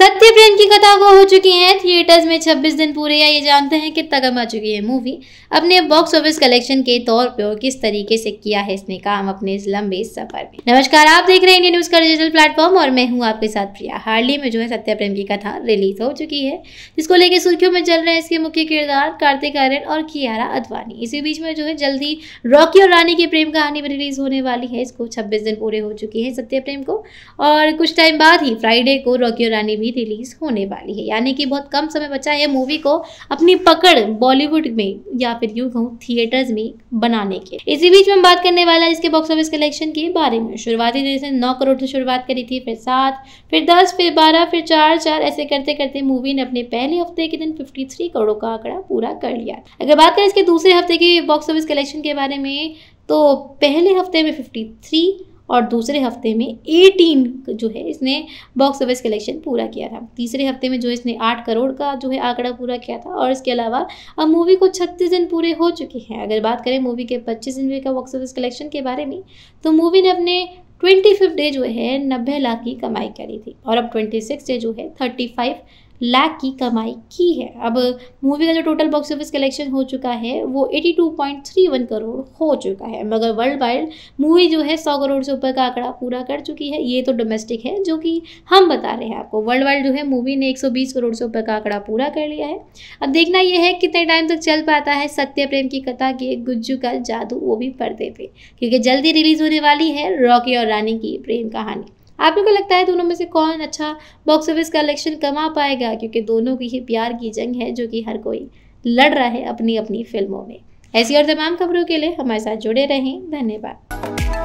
सत्य प्रेम की कथा को हो चुकी है थिएटर्स में 26 दिन पूरे या ये जानते हैं कि तगम आ चुकी है मूवी अपने बॉक्स ऑफिस कलेक्शन के तौर पर किस तरीके से किया है इसने काम अपने इस लंबे सफर में नमस्कार आप देख रहे हैं इंडियन न्यूज का डिजिटल प्लेटफॉर्म और मैं हूँ आपके साथ प्रिया हार्ली में जो है सत्य प्रेम की कथा रिलीज हो चुकी है जिसको लेकर सुर्खियों में चल रहे हैं इसके मुख्य किरदार कार्तिक आर्यन और कियारा अदवानी इसी बीच में जो है जल्दी रॉकी और रानी की प्रेम कहानी भी रिलीज होने वाली है इसको छब्बीस दिन पूरे हो चुके हैं सत्य प्रेम को और कुछ टाइम बाद ही फ्राइडे को रॉकी और रानी भी रिलीज़ होने वाली है यानी कि बहुत कम समय बचा है मूवी को अपनी पकड़ बॉलीवुड में या फिर यूँ कहूँ थिएटर्स में बनाने के इसी बीच में हम बात करने वाला इसके बॉक्स ऑफिस कलेक्शन के बारे में शुरुआती जैसे नौ करोड़ से शुरुआत करी थी फिर सात फिर दस फिर बारह फिर चार चार ऐसे करते करते मूवी ने अपने पहले हफ्ते के दिन फिफ्टी करोड़ का आंकड़ा पूरा कर लिया अगर बात करें इसके दूसरे हफ्ते के बॉक्स ऑफिस कलेक्शन के बारे में तो पहले हफ्ते में फिफ्टी और दूसरे हफ्ते में एटीन जो है इसने बॉक्स ऑफिस कलेक्शन पूरा किया था तीसरे हफ्ते में जो इसने आठ करोड़ का जो है आंकड़ा पूरा किया था और इसके अलावा अब मूवी को छत्तीस दिन पूरे हो चुके हैं अगर बात करें मूवी के पच्चीस दिन का बॉक्स ऑफिस कलेक्शन के बारे में तो मूवी ने अपने ट्वेंटी फिफ्थ डे जो है नब्बे लाख की कमाई करी थी और अब ट्वेंटी सिक्स डे जो है थर्टी फाइव लाख की कमाई की है अब मूवी का जो टोटल बॉक्स ऑफिस कलेक्शन हो चुका है वो 82.31 करोड़ हो चुका है मगर वर्ल्ड वाइड मूवी जो है 100 करोड़ से ऊपर का आंकड़ा पूरा कर चुकी है ये तो डोमेस्टिक है जो कि हम बता रहे हैं आपको वर्ल्ड वाइड जो है मूवी ने 120 करोड़ से ऊपर का आंकड़ा पूरा कर लिया है अब देखना यह है कितने टाइम तक चल पाता है सत्य प्रेम की कथा के गुज्जू का जादू वो भी पर्दे पे क्योंकि जल्दी रिलीज होने वाली है रॉकी और रानी की प्रेम कहानी आप लोग को लगता है दोनों में से कौन अच्छा बॉक्स ऑफिस कलेक्शन कमा पाएगा क्योंकि दोनों की ही प्यार की जंग है जो कि हर कोई लड़ रहा है अपनी अपनी फिल्मों में ऐसी और तमाम खबरों के लिए हमारे साथ जुड़े रहें धन्यवाद